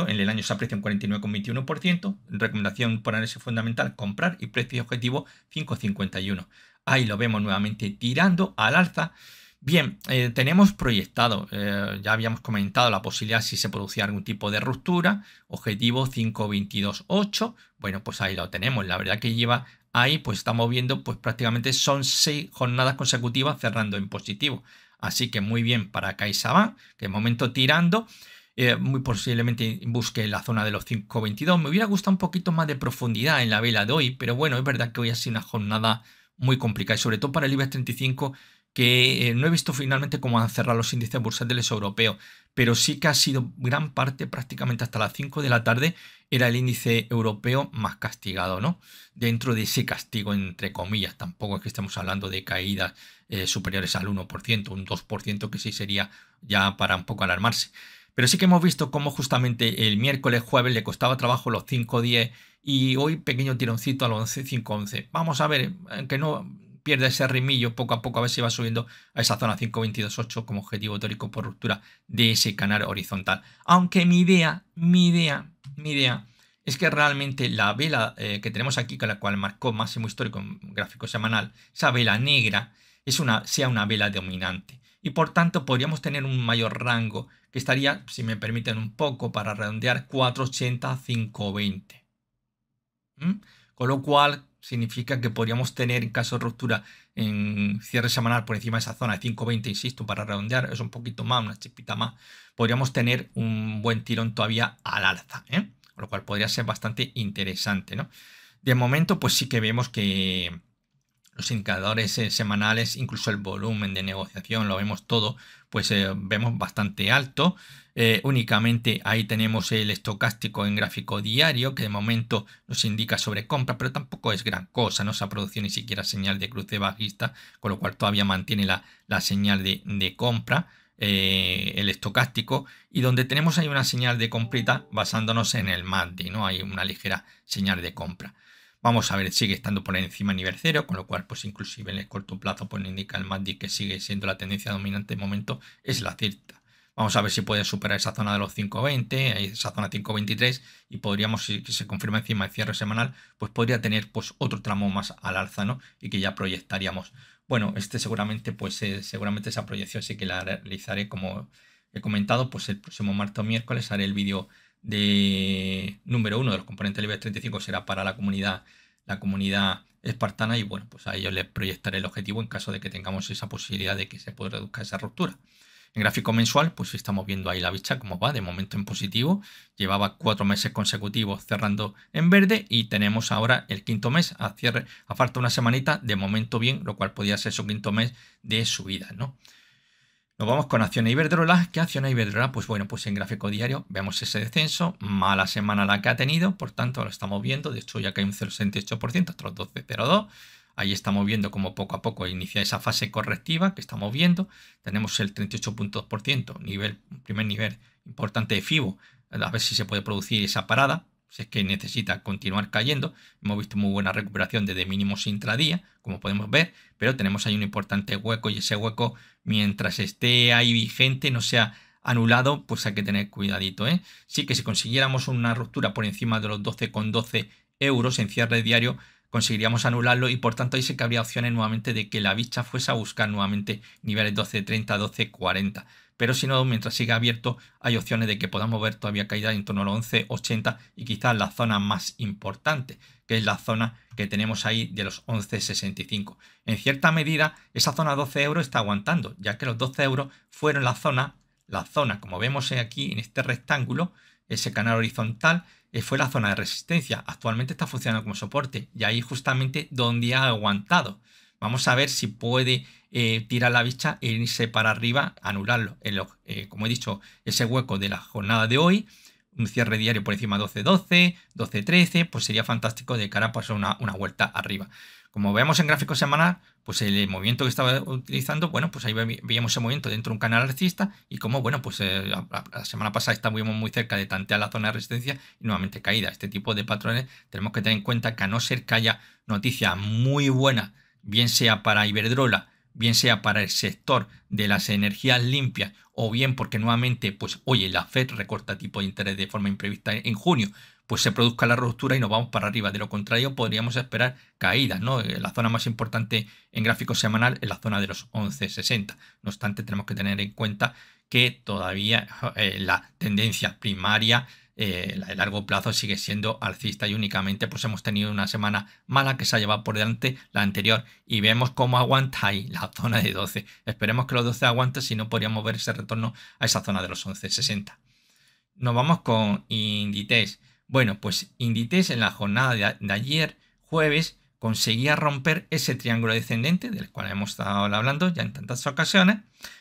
en el año se aprecia un 49,21%, recomendación por análisis fundamental comprar y precio objetivo 5,51. Ahí lo vemos nuevamente tirando al alza. Bien, eh, tenemos proyectado, eh, ya habíamos comentado la posibilidad si se producía algún tipo de ruptura, objetivo 5.22.8, bueno, pues ahí lo tenemos, la verdad que lleva ahí, pues estamos viendo, pues prácticamente son seis jornadas consecutivas cerrando en positivo, así que muy bien para CaixaBank, que de momento tirando, eh, muy posiblemente busque la zona de los 5.22. Me hubiera gustado un poquito más de profundidad en la vela de hoy, pero bueno, es verdad que hoy ha sido una jornada muy complicada y sobre todo para el IBEX 35 que eh, no he visto finalmente cómo han cerrado los índices bursátiles europeos, pero sí que ha sido gran parte, prácticamente hasta las 5 de la tarde, era el índice europeo más castigado, ¿no? Dentro de ese castigo, entre comillas, tampoco es que estemos hablando de caídas eh, superiores al 1%, un 2% que sí sería ya para un poco alarmarse. Pero sí que hemos visto cómo justamente el miércoles, jueves le costaba trabajo los 5.10 y hoy pequeño tironcito al 11, 5.11. Vamos a ver, que no pierda ese rimillo poco a poco a ver si va subiendo a esa zona 5.22.8 como objetivo teórico por ruptura de ese canal horizontal. Aunque mi idea, mi idea, mi idea es que realmente la vela eh, que tenemos aquí, con la cual marcó máximo histórico en gráfico semanal, esa vela negra, es una, sea una vela dominante. Y por tanto podríamos tener un mayor rango que estaría, si me permiten un poco, para redondear 480 520. ¿Mm? Con lo cual significa que podríamos tener en caso de ruptura en cierre semanal por encima de esa zona de 520, insisto, para redondear es un poquito más, una chipita más, podríamos tener un buen tirón todavía al alza, ¿eh? con lo cual podría ser bastante interesante. ¿no? De momento pues sí que vemos que, los indicadores eh, semanales, incluso el volumen de negociación, lo vemos todo, pues eh, vemos bastante alto. Eh, únicamente ahí tenemos el estocástico en gráfico diario, que de momento nos indica sobre compra, pero tampoco es gran cosa, no se ha producido ni siquiera señal de cruce bajista, con lo cual todavía mantiene la, señal de, compra. el estocástico y donde tenemos ahí una señal de comprita basándonos en el MACD, ¿no? Hay una ligera señal de compra. Vamos a ver, sigue estando por encima nivel 0, con lo cual pues inclusive en el corto plazo pues indica el MACD que sigue siendo la tendencia dominante de momento es la cierta. Vamos a ver si puede superar esa zona de los 5.20, esa zona 5.23 y podríamos, si se confirma encima el cierre semanal, pues podría tener pues otro tramo más al alza, ¿no? Y que ya proyectaríamos. Bueno, este seguramente, pues eh, seguramente esa proyección sí que la realizaré como he comentado, pues el próximo martes o miércoles haré el vídeo de número uno de los componentes 35 e será para la comunidad, la comunidad espartana y bueno, pues a ellos les proyectaré el objetivo en caso de que tengamos esa posibilidad de que se pueda reduzcar esa ruptura. En gráfico mensual, pues estamos viendo ahí la vista como va, de momento en positivo. Llevaba cuatro meses consecutivos cerrando en verde y tenemos ahora el quinto mes a cierre, a falta una semanita, de momento bien, lo cual podría ser su quinto mes de subida, ¿no? Nos vamos con Acción e Iberdrola, ¿Qué acción e Iberdrola, pues bueno, pues en gráfico diario vemos ese descenso, mala semana la que ha tenido, por tanto lo estamos viendo, de hecho ya que hay un 0,68% hasta los 12,02%, ahí estamos viendo como poco a poco inicia esa fase correctiva que estamos viendo, tenemos el 38,2%, nivel, primer nivel importante de FIBO, a ver si se puede producir esa parada, si es que necesita continuar cayendo. Hemos visto muy buena recuperación desde mínimos intradía, como podemos ver, pero tenemos ahí un importante hueco y ese hueco, mientras esté ahí vigente, no sea anulado, pues hay que tener cuidadito. ¿eh? Sí que si consiguiéramos una ruptura por encima de los 12,12 12 euros en cierre diario, conseguiríamos anularlo y por tanto ahí que habría opciones nuevamente de que la bicha fuese a buscar nuevamente niveles 12.30, 12.40. Pero si no, mientras siga abierto, hay opciones de que podamos ver todavía caída en torno a los 11.80 y quizás la zona más importante, que es la zona que tenemos ahí de los 11.65. En cierta medida, esa zona 12 euros está aguantando, ya que los 12 euros fueron la zona, la zona, como vemos aquí en este rectángulo, ese canal horizontal, eh, fue la zona de resistencia. Actualmente está funcionando como soporte y ahí justamente donde ha aguantado. Vamos a ver si puede eh, tirar la vista e irse para arriba, anularlo. Eh, como he dicho, ese hueco de la jornada de hoy, un cierre diario por encima 12-12, 12-13, pues sería fantástico de cara a pasar una vuelta arriba. Como vemos en gráfico semanal, pues el movimiento que estaba utilizando, bueno, pues ahí veíamos ese movimiento dentro de un canal alcista y como, bueno, pues eh, la, semana pasada estábamos muy cerca de tantear la zona de resistencia y nuevamente caída. Este tipo de patrones tenemos que tener en cuenta que a no ser que haya noticia muy buena, bien sea para Iberdrola, bien sea para el sector de las energías limpias o bien porque nuevamente, pues, oye, la Fed recorta tipo de interés de forma imprevista en junio, pues se produzca la ruptura y nos vamos para arriba. De lo contrario, podríamos esperar caídas, ¿no? Eh, la zona más importante en gráfico semanal es la zona de los 11.60. No obstante, tenemos que tener en cuenta que todavía eh, la tendencia primaria eh, de largo plazo sigue siendo alcista y únicamente pues hemos tenido una semana mala que se ha llevado por delante la anterior y vemos cómo aguanta ahí la zona de 12. Esperemos que los 12 aguanten, si no podríamos ver ese retorno a esa zona de los 11.60. Nos vamos con Inditex. Bueno, pues Inditex en la jornada de, ayer, jueves, conseguía romper ese triángulo descendente del cual hemos estado hablando ya en tantas ocasiones.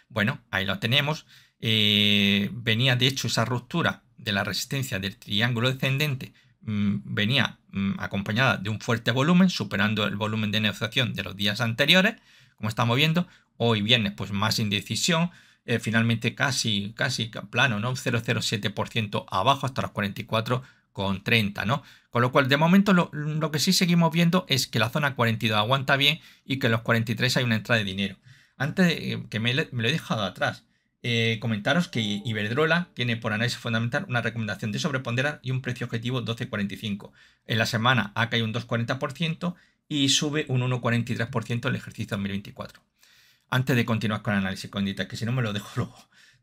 Bueno, ahí lo tenemos. Eh, venía de hecho esa ruptura de la resistencia del triángulo descendente mm, venía mm, acompañada de un fuerte volumen, superando el volumen de negociación de los días anteriores, como estamos viendo. Hoy viernes, pues más indecisión, eh, finalmente casi, casi plano, ¿no? 0,07% abajo hasta los 44 con 30, ¿no? Con lo cual, de momento, lo, que sí seguimos viendo es que la zona 42 aguanta bien y que en los 43 hay una entrada de dinero. Antes, de, eh, que me, lo he dejado atrás, eh, comentaros que Iberdrola tiene por análisis fundamental una recomendación de sobreponderar y un precio objetivo 12,45. En la semana ha caído un 2,40% y sube un 1,43% el ejercicio 2024. Antes de continuar con el análisis, condita, que si no me lo dejo (laughs) luego.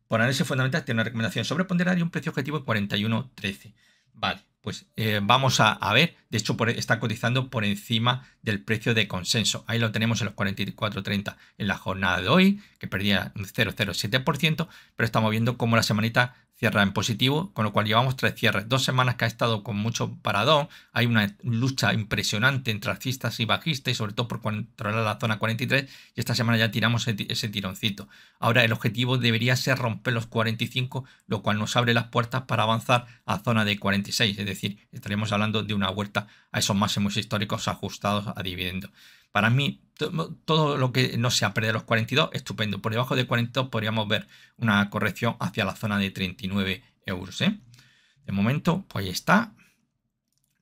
Por análisis fundamental tiene una recomendación sobreponderar y un precio objetivo 41,13. Vale, pues eh, vamos a, ver. De hecho, e, está cotizando por encima del precio de consenso. Ahí lo tenemos en los 44.30 en la jornada de hoy, que perdía un 0,07%, pero estamos viendo cómo la semanita cierra en positivo, con lo cual llevamos tres cierres. Dos semanas que ha estado con mucho paradón, hay una lucha impresionante entre alcistas y bajistas, y sobre todo por controlar la zona 43, y esta semana ya tiramos ese tironcito. Ahora el objetivo debería ser romper los 45, lo cual nos abre las puertas para avanzar a zona de 46, es decir, estaríamos hablando de una vuelta a esos máximos históricos ajustados a dividendo. Para mí, todo lo que no sea perder los 42, estupendo. Por debajo de 42 podríamos ver una corrección hacia la zona de 39 euros. ¿eh? De momento, pues ahí está.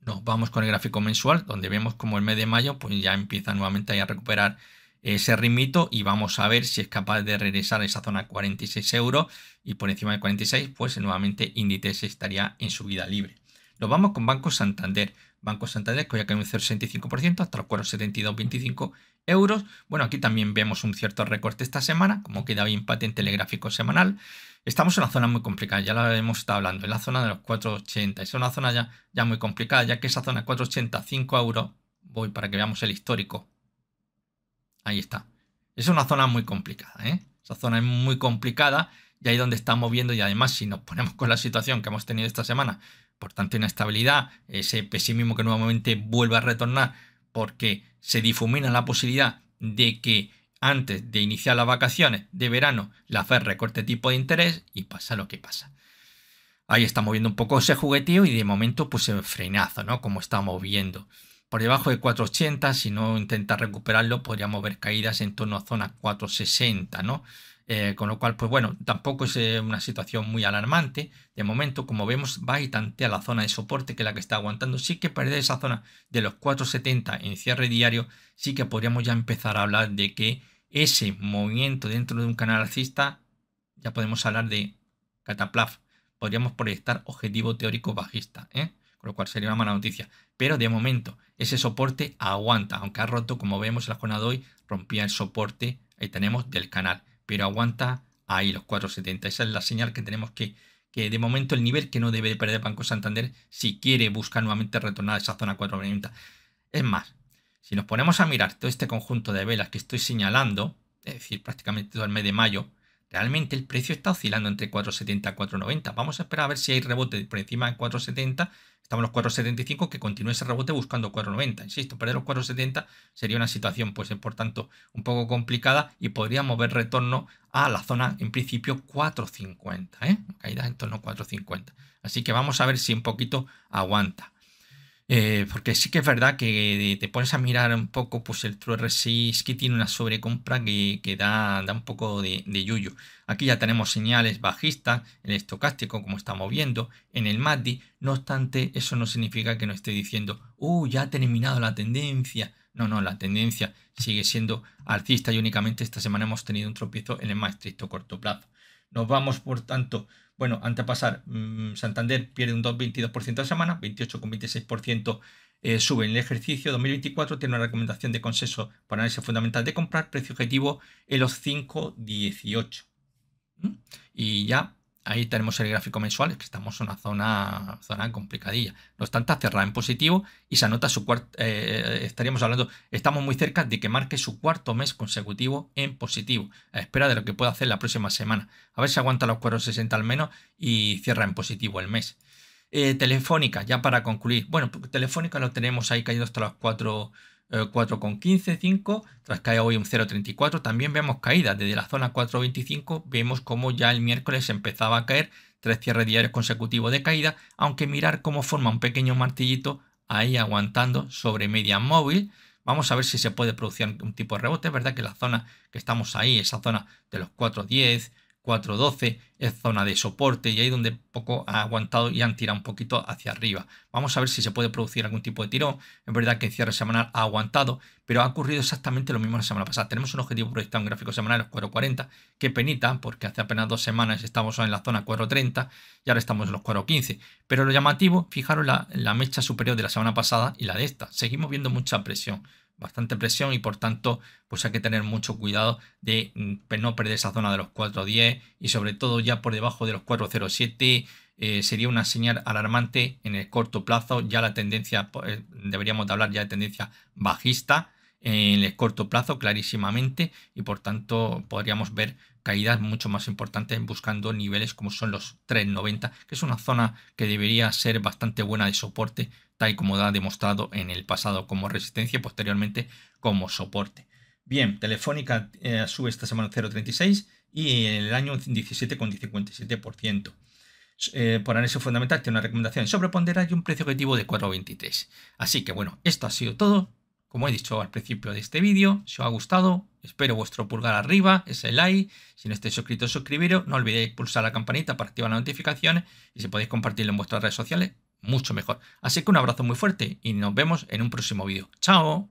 Nos vamos con el gráfico mensual, donde vemos como el mes de mayo pues ya empieza nuevamente a recuperar ese ritmito y vamos a ver si es capaz de regresar a esa zona 46 euros y por encima de 46 pues nuevamente índice estaría en subida libre. Nos vamos con Banco Santander. Banco Santander, que ya ha caído un 0,65%, hasta los 4,7225 euros. Bueno, aquí también vemos un cierto recorte esta semana, como queda bien patente el gráfico semanal. Estamos en una zona muy complicada, ya la hemos estado hablando, en la zona de los 4,80. Es una zona ya, ya muy complicada, ya que esa zona 485 5 euros, voy para que veamos el histórico. Ahí está. Es una zona muy complicada, ¿eh? Esa zona es muy complicada y ahí donde estamos viendo y además si nos ponemos con la situación que hemos tenido esta semana por tanto, estabilidad, ese pesimismo que nuevamente vuelve a retornar porque se difumina la posibilidad de que antes de iniciar las vacaciones de verano la FED recorte tipo de interés y pasa lo que pasa. Ahí está viendo un poco ese jugueteo y de momento pues se frenazo, ¿no? Como estamos viendo. Por debajo de 480, si no intenta recuperarlo, podríamos ver caídas en torno a zona 460, ¿no? Eh, con lo cual, pues bueno, tampoco es eh, una situación muy alarmante. De momento, como vemos, va y tantea la zona de soporte que es la que está aguantando. Sí que perder esa zona de los 4.70 en cierre diario, sí que podríamos ya empezar a hablar de que ese movimiento dentro de un canal alcista, ya podemos hablar de cataplaf. Podríamos proyectar objetivo teórico bajista, ¿eh? con lo cual sería una mala noticia. Pero de momento, ese soporte aguanta, aunque ha roto, como vemos la zona de hoy, rompía el soporte, ahí tenemos, del canal pero aguanta ahí los 4,70. Esa es la señal que tenemos que, que de momento el nivel que no debe perder Banco Santander si quiere buscar nuevamente retornar a esa zona 4,90. Es más, si nos ponemos a mirar todo este conjunto de velas que estoy señalando, es decir, prácticamente todo el mes de mayo, Realmente el precio está oscilando entre 4,70 y 4,90. Vamos a esperar a ver si hay rebote por encima de 4,70. Estamos en los 4,75, que continúe ese rebote buscando 4,90. Insisto, perder los 4,70 sería una situación, pues, por tanto, un poco complicada y podríamos ver retorno a la zona, en principio, 4,50. ¿eh? Caída en torno a 4,50. Así que vamos a ver si un poquito aguanta. Eh, porque sí que es verdad que eh, te pones a mirar un poco, pues el 6 que tiene una sobrecompra que, que da, un poco de, yuyo. Aquí ya tenemos señales bajistas, el estocástico como estamos viendo, en el Mati. No obstante, eso no significa que no esté diciendo, uh, ya ha terminado la tendencia. No, no, la tendencia sigue siendo alcista y únicamente esta semana hemos tenido un tropiezo en el más estricto corto plazo. Nos vamos, por tanto, bueno, antes de pasar, mm, Santander pierde un 2,2% a semana, 28,26% eh, sube en el ejercicio 2024, tiene una recomendación de consenso para análisis fundamental de comprar, precio objetivo en los 5,18. Y ya Ahí tenemos el gráfico mensual, es que estamos en una zona, zona complicadilla. No obstante, cerrada en positivo y se anota su cuarto, eh, eh, estaríamos hablando, estamos muy cerca de que marque su cuarto mes consecutivo en positivo, a espera de lo que pueda hacer la próxima semana. A ver si aguanta los 460 al menos y cierra en positivo el mes. Eh, telefónica, ya para concluir. Bueno, pues Telefónica lo tenemos ahí caído hasta los 4. 4,15, eh, 5, tras caer hoy un 0,34, también vemos caída desde la zona 4,25, vemos como ya el miércoles empezaba a caer tres cierres diarios consecutivos de caída, aunque mirar cómo forma un pequeño martillito ahí aguantando sobre media móvil, Vamos a ver si se puede producir un tipo de rebote. Es verdad que la zona que estamos ahí, esa zona de los 4.10, 412 es zona de soporte y ahí donde poco ha aguantado y han tirado un poquito hacia arriba. Vamos a ver si se puede producir algún tipo de tirón. Es verdad que en cierre semanal ha aguantado, pero ha ocurrido exactamente lo mismo la semana pasada. Tenemos un objetivo proyectado en gráfico semanal, los 440, que penita, porque hace apenas dos semanas estábamos en la zona 430 y ahora estamos en los 415. Pero lo llamativo, fijaros la, la mecha superior de la semana pasada y la de esta. Seguimos viendo mucha presión bastante presión y por tanto pues hay que tener mucho cuidado de mm, no perder esa zona de los 4.10 y sobre todo ya por debajo de los 4.07 eh, sería una señal alarmante en el corto plazo ya la tendencia pues, eh, deberíamos hablar ya de tendencia bajista eh, en el corto plazo clarísimamente y por tanto podríamos ver caídas mucho más importantes buscando niveles como son los 3.90 que es una zona que debería ser bastante buena de soporte tal como ha demostrado en el pasado como resistencia y posteriormente como soporte. Bien, Telefónica eh, sube esta semana 0,36 y el año 17,57%. por eh, análisis fundamental tiene una recomendación sobre ponderar y un precio objetivo de 4,23. Así que bueno, esto ha sido todo. Como he dicho al principio de este vídeo, si os ha gustado, espero vuestro pulgar arriba, ese like. Si no estáis suscritos, suscribiros. No olvidéis pulsar la campanita para activar las notificaciones y si podéis compartirlo en vuestras redes sociales, mucho mejor. Así que un abrazo muy fuerte y nos vemos en un próximo vídeo. ¡Chao!